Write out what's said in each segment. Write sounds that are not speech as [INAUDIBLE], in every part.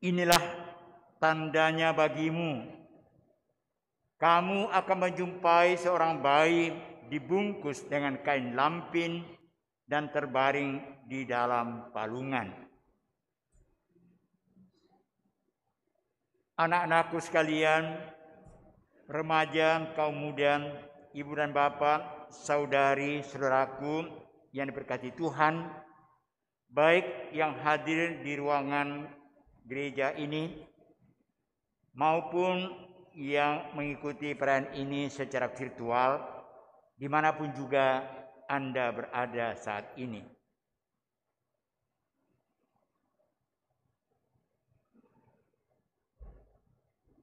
Inilah tandanya bagimu. Kamu akan menjumpai seorang bayi dibungkus dengan kain lampin dan terbaring di dalam palungan. Anak-anakku sekalian, remaja, kaum muda, ibu dan bapak, saudari, saudaraku yang diberkati Tuhan, baik yang hadir di ruangan gereja ini maupun yang mengikuti peran ini secara virtual dimanapun juga Anda berada saat ini.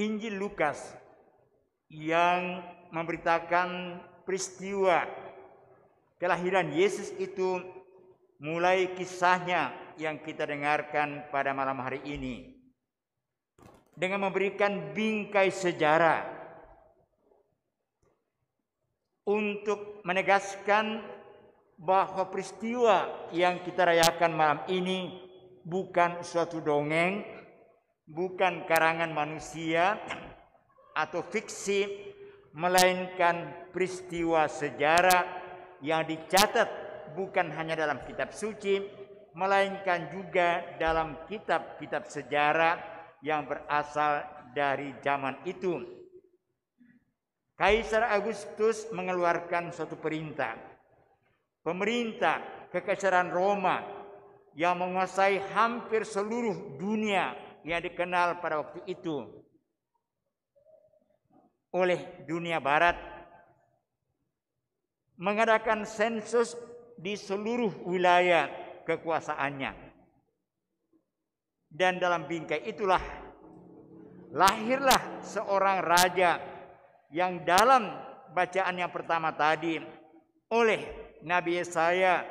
Injil Lukas yang memberitakan peristiwa kelahiran Yesus itu mulai kisahnya yang kita dengarkan pada malam hari ini dengan memberikan bingkai sejarah untuk menegaskan bahwa peristiwa yang kita rayakan malam ini bukan suatu dongeng, bukan karangan manusia atau fiksi, melainkan peristiwa sejarah yang dicatat bukan hanya dalam kitab suci, melainkan juga dalam kitab-kitab sejarah yang berasal dari zaman itu. Kaisar Agustus mengeluarkan suatu perintah. Pemerintah kekaisaran Roma yang menguasai hampir seluruh dunia yang dikenal pada waktu itu oleh dunia barat mengadakan sensus di seluruh wilayah kekuasaannya. Dan dalam bingkai itulah lahirlah seorang raja yang dalam bacaan yang pertama tadi oleh Nabi Yesaya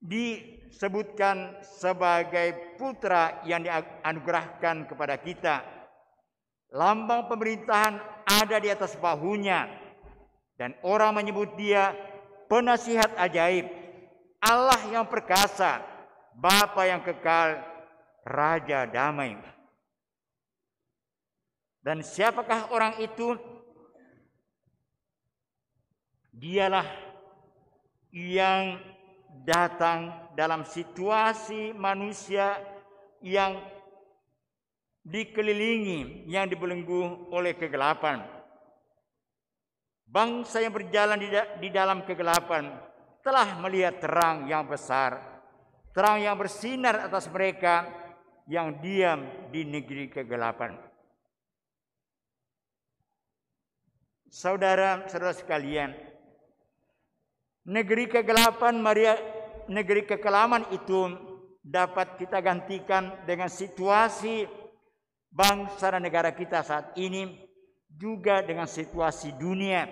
disebutkan sebagai putra yang dianugerahkan kepada kita. Lambang pemerintahan ada di atas bahunya dan orang menyebut dia penasihat ajaib, Allah yang perkasa, Bapa yang kekal, Raja damai. Dan siapakah orang itu? Dialah yang datang dalam situasi manusia yang dikelilingi, yang dibelenggu oleh kegelapan. Bangsa yang berjalan di, da di dalam kegelapan telah melihat terang yang besar, terang yang bersinar atas mereka yang diam di negeri kegelapan. Saudara-saudara sekalian, negeri kegelapan Maria negeri kekelaman itu dapat kita gantikan dengan situasi bangsa dan negara kita saat ini juga dengan situasi dunia.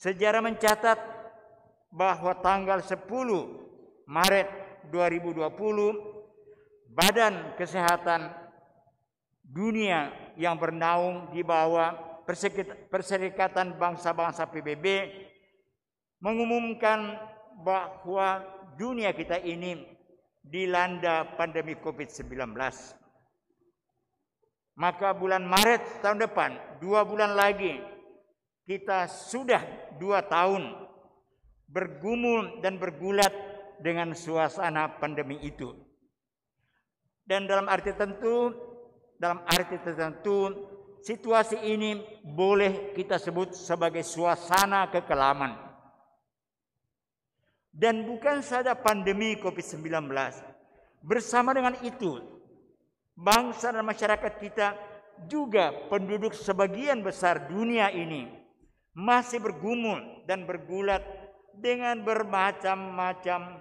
Sejarah mencatat bahwa tanggal 10 Maret 2020 Badan Kesehatan Dunia yang bernaung di bawah Perserikatan Bangsa-Bangsa PBB mengumumkan bahwa dunia kita ini dilanda pandemi COVID-19. Maka bulan Maret tahun depan, dua bulan lagi, kita sudah dua tahun bergumul dan bergulat dengan suasana pandemi itu. Dan dalam arti tentu, dalam arti tertentu, situasi ini boleh kita sebut sebagai suasana kekelaman. Dan bukan saja pandemi COVID-19, bersama dengan itu, bangsa dan masyarakat kita juga penduduk sebagian besar dunia ini masih bergumul dan bergulat dengan bermacam-macam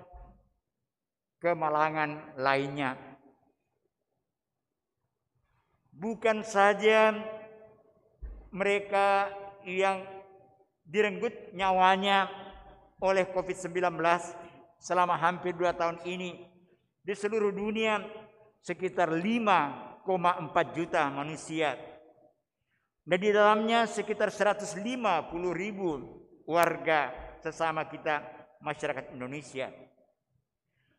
kemalangan lainnya. Bukan saja mereka yang direnggut nyawanya oleh COVID-19 selama hampir dua tahun ini di seluruh dunia sekitar 5,4 juta manusia dan di dalamnya sekitar 150 ribu warga sesama kita masyarakat Indonesia.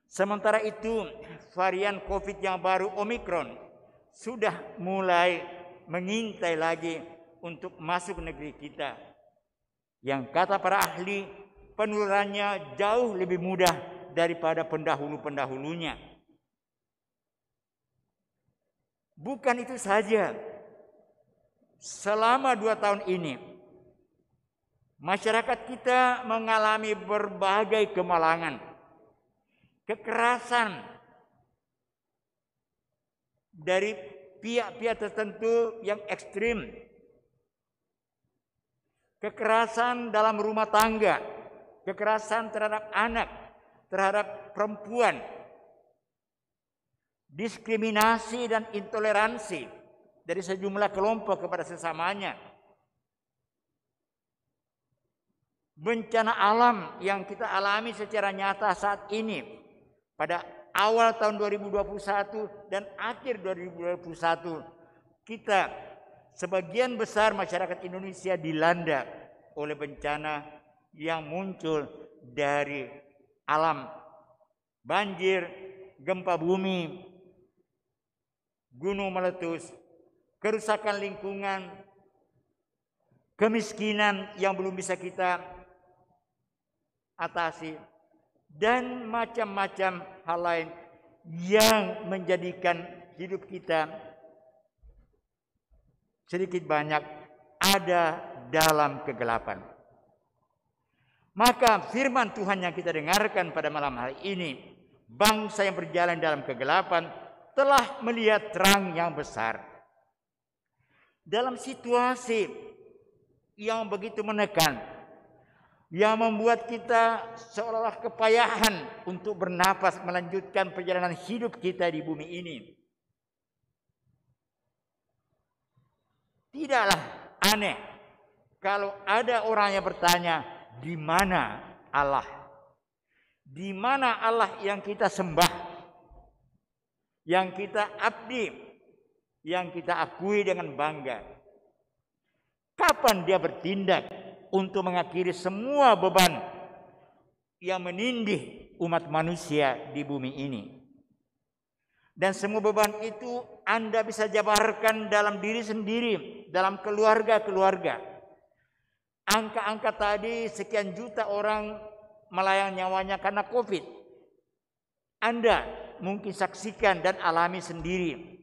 Sementara itu, varian COVID yang baru Omikron sudah mulai mengintai lagi untuk masuk negeri kita. Yang kata para ahli, penularannya jauh lebih mudah daripada pendahulu-pendahulunya. Bukan itu saja. Selama dua tahun ini, Masyarakat kita mengalami berbagai kemalangan, kekerasan dari pihak-pihak tertentu yang ekstrim, kekerasan dalam rumah tangga, kekerasan terhadap anak, terhadap perempuan, diskriminasi dan intoleransi dari sejumlah kelompok kepada sesamanya bencana alam yang kita alami secara nyata saat ini pada awal tahun 2021 dan akhir 2021 kita sebagian besar masyarakat Indonesia dilanda oleh bencana yang muncul dari alam banjir, gempa bumi, gunung meletus, kerusakan lingkungan, kemiskinan yang belum bisa kita atasi dan macam-macam hal lain yang menjadikan hidup kita sedikit banyak ada dalam kegelapan. Maka firman Tuhan yang kita dengarkan pada malam hari ini, bangsa yang berjalan dalam kegelapan telah melihat terang yang besar. Dalam situasi yang begitu menekan, yang membuat kita seolah-olah kepayahan untuk bernapas melanjutkan perjalanan hidup kita di bumi ini. Tidaklah aneh kalau ada orang yang bertanya, di mana Allah? Di mana Allah yang kita sembah? Yang kita abdi, yang kita akui dengan bangga. Kapan dia bertindak untuk mengakhiri semua beban yang menindih umat manusia di bumi ini. Dan semua beban itu Anda bisa jabarkan dalam diri sendiri, dalam keluarga-keluarga. Angka-angka tadi sekian juta orang melayang nyawanya karena COVID. Anda mungkin saksikan dan alami sendiri.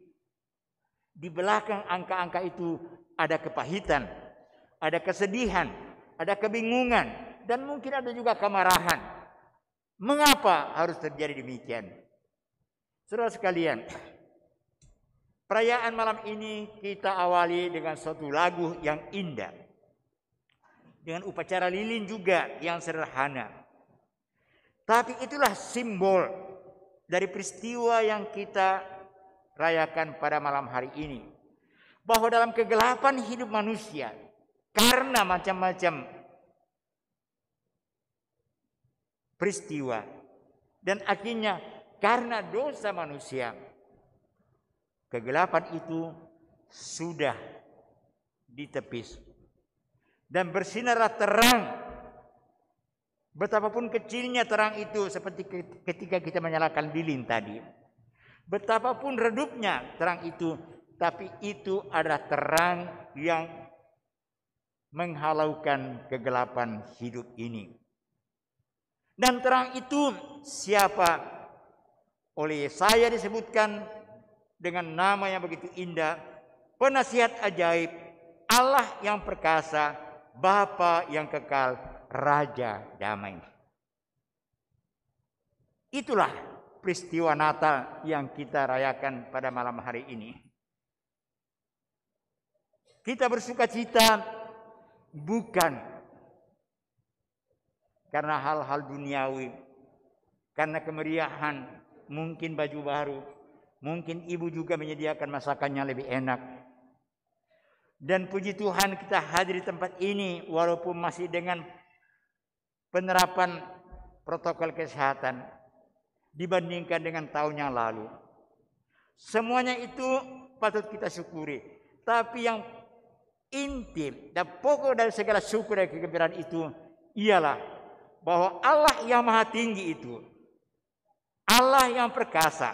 Di belakang angka-angka itu ada kepahitan, ada kesedihan, ada kebingungan, dan mungkin ada juga kemarahan. Mengapa harus terjadi demikian? Saudara sekalian, perayaan malam ini kita awali dengan suatu lagu yang indah. Dengan upacara lilin juga yang sederhana. Tapi itulah simbol dari peristiwa yang kita rayakan pada malam hari ini. Bahwa dalam kegelapan hidup manusia, karena macam-macam peristiwa dan akhirnya karena dosa manusia kegelapan itu sudah ditepis dan bersinar terang betapapun kecilnya terang itu seperti ketika kita menyalakan lilin tadi betapapun redupnya terang itu tapi itu adalah terang yang menghalaukan kegelapan hidup ini. Dan terang itu siapa? Oleh saya disebutkan dengan nama yang begitu indah, penasihat ajaib, Allah yang perkasa, Bapa yang kekal, Raja damai. Itulah peristiwa Natal yang kita rayakan pada malam hari ini. Kita bersuka cita bukan karena hal-hal duniawi, karena kemeriahan, mungkin baju baru, mungkin ibu juga menyediakan masakannya lebih enak. Dan puji Tuhan kita hadir di tempat ini walaupun masih dengan penerapan protokol kesehatan dibandingkan dengan tahun yang lalu. Semuanya itu patut kita syukuri. Tapi yang inti dan pokok dari segala syukur dan kegembiraan itu ialah bahwa Allah yang maha tinggi itu Allah yang perkasa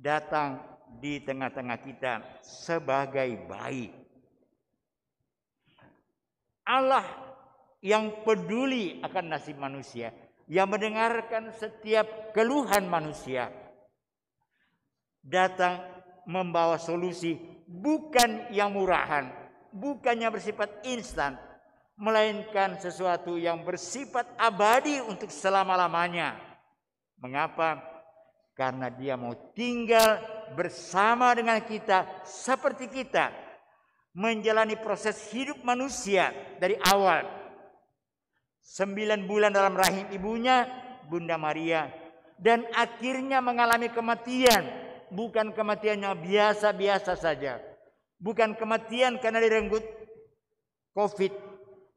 datang di tengah-tengah kita sebagai bayi. Allah yang peduli akan nasib manusia yang mendengarkan setiap keluhan manusia datang membawa solusi bukan yang murahan, bukannya bersifat instan, melainkan sesuatu yang bersifat abadi untuk selama-lamanya. Mengapa? Karena dia mau tinggal bersama dengan kita seperti kita menjalani proses hidup manusia dari awal. Sembilan bulan dalam rahim ibunya, Bunda Maria. Dan akhirnya mengalami kematian bukan kematian yang biasa-biasa saja. Bukan kematian karena direnggut COVID,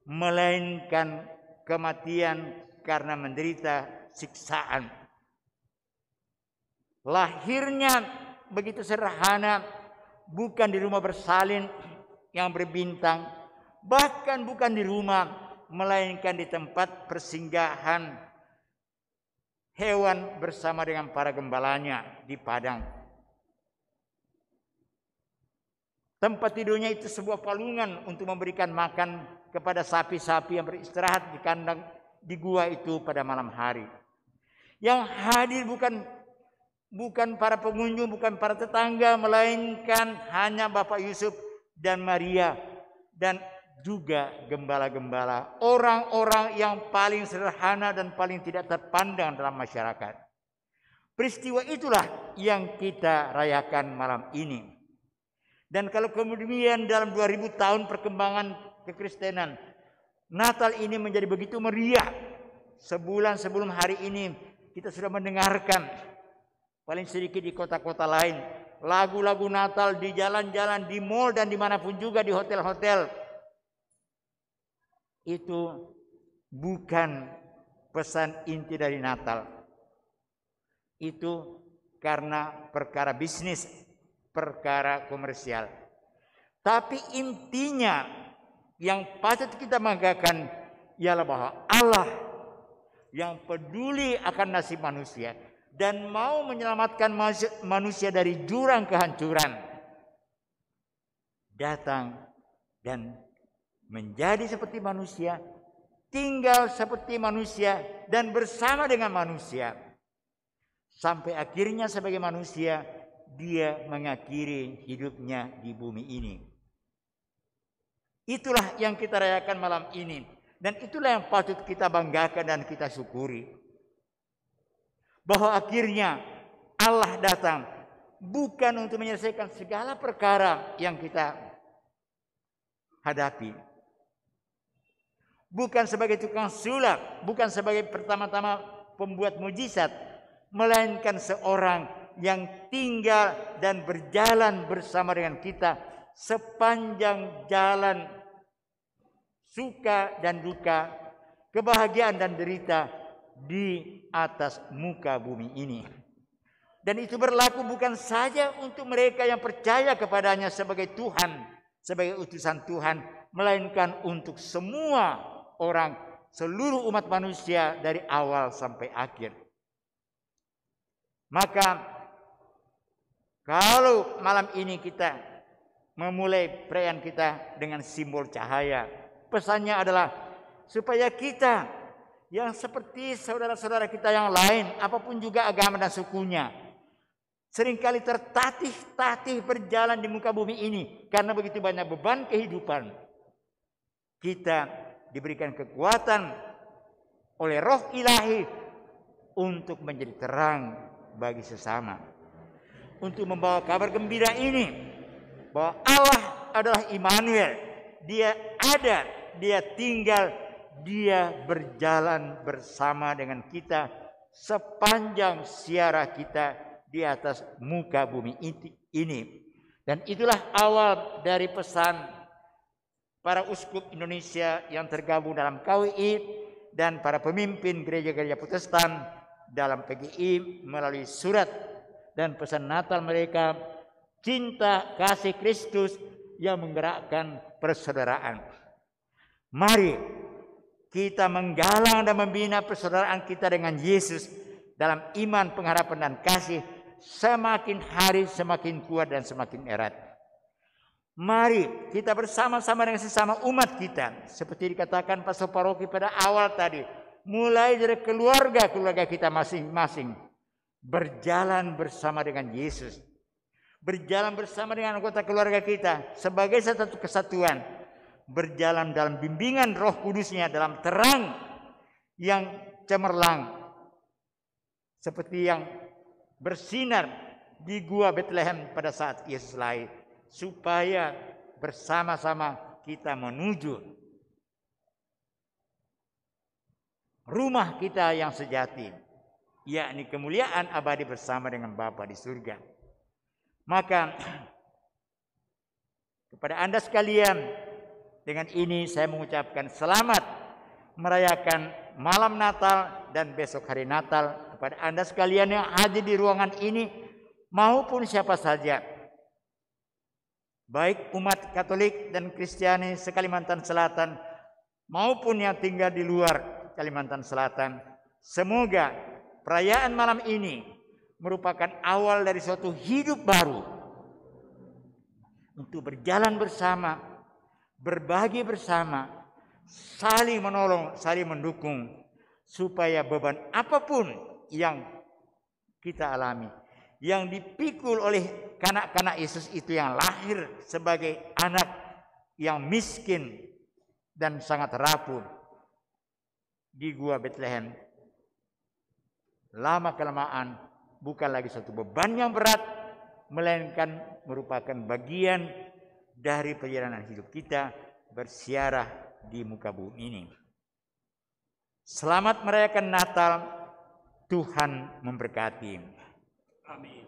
melainkan kematian karena menderita siksaan. Lahirnya begitu sederhana, bukan di rumah bersalin yang berbintang, bahkan bukan di rumah, melainkan di tempat persinggahan hewan bersama dengan para gembalanya di padang. Tempat tidurnya itu sebuah palungan untuk memberikan makan kepada sapi-sapi yang beristirahat di kandang di gua itu pada malam hari. Yang hadir bukan bukan para pengunjung, bukan para tetangga, melainkan hanya Bapak Yusuf dan Maria dan juga gembala-gembala, orang-orang yang paling sederhana dan paling tidak terpandang dalam masyarakat. Peristiwa itulah yang kita rayakan malam ini. Dan kalau kemudian dalam 2000 tahun perkembangan kekristenan, Natal ini menjadi begitu meriah. Sebulan sebelum hari ini kita sudah mendengarkan paling sedikit di kota-kota lain lagu-lagu Natal di jalan-jalan, di mall dan dimanapun juga di hotel-hotel. Itu bukan pesan inti dari Natal. Itu karena perkara bisnis perkara komersial. Tapi intinya yang patut kita banggakan ialah bahwa Allah yang peduli akan nasib manusia dan mau menyelamatkan manusia dari jurang kehancuran datang dan menjadi seperti manusia, tinggal seperti manusia dan bersama dengan manusia sampai akhirnya sebagai manusia dia mengakhiri hidupnya di bumi ini. Itulah yang kita rayakan malam ini dan itulah yang patut kita banggakan dan kita syukuri. Bahwa akhirnya Allah datang bukan untuk menyelesaikan segala perkara yang kita hadapi. Bukan sebagai tukang sulap, bukan sebagai pertama-tama pembuat mujizat, melainkan seorang yang tinggal dan berjalan bersama dengan kita sepanjang jalan suka dan duka, kebahagiaan dan derita di atas muka bumi ini. Dan itu berlaku bukan saja untuk mereka yang percaya kepadanya sebagai Tuhan, sebagai utusan Tuhan, melainkan untuk semua orang, seluruh umat manusia dari awal sampai akhir. Maka kalau malam ini kita memulai perayaan kita dengan simbol cahaya, pesannya adalah supaya kita yang seperti saudara-saudara kita yang lain, apapun juga agama dan sukunya, seringkali tertatih-tatih berjalan di muka bumi ini karena begitu banyak beban kehidupan. Kita diberikan kekuatan oleh roh ilahi untuk menjadi terang bagi sesama untuk membawa kabar gembira ini bahwa Allah adalah Immanuel. Dia ada, dia tinggal, dia berjalan bersama dengan kita sepanjang siarah kita di atas muka bumi ini. Dan itulah awal dari pesan para uskup Indonesia yang tergabung dalam KWI dan para pemimpin gereja-gereja Protestan dalam PGI melalui surat dan pesan Natal mereka cinta kasih Kristus yang menggerakkan persaudaraan. Mari kita menggalang dan membina persaudaraan kita dengan Yesus dalam iman, pengharapan dan kasih semakin hari semakin kuat dan semakin erat. Mari kita bersama-sama dengan sesama umat kita. Seperti dikatakan Pastor Paroki pada awal tadi. Mulai dari keluarga-keluarga kita masing-masing berjalan bersama dengan Yesus. Berjalan bersama dengan anggota keluarga kita sebagai satu kesatuan. Berjalan dalam bimbingan roh kudusnya, dalam terang yang cemerlang. Seperti yang bersinar di gua Bethlehem pada saat Yesus lahir. Supaya bersama-sama kita menuju rumah kita yang sejati yakni kemuliaan abadi bersama dengan Bapa di surga. Maka [CLEARS THROAT] kepada Anda sekalian, dengan ini saya mengucapkan selamat merayakan malam Natal dan besok hari Natal kepada Anda sekalian yang hadir di ruangan ini maupun siapa saja. Baik umat Katolik dan Kristiani sekalimantan Selatan maupun yang tinggal di luar Kalimantan Selatan. Semoga Perayaan malam ini merupakan awal dari suatu hidup baru untuk berjalan bersama, berbagi bersama, saling menolong, saling mendukung supaya beban apapun yang kita alami yang dipikul oleh kanak-kanak Yesus itu yang lahir sebagai anak yang miskin dan sangat rapuh di gua Bethlehem lama kelamaan bukan lagi satu beban yang berat, melainkan merupakan bagian dari perjalanan hidup kita bersiarah di muka bumi ini. Selamat merayakan Natal, Tuhan memberkati. Amin.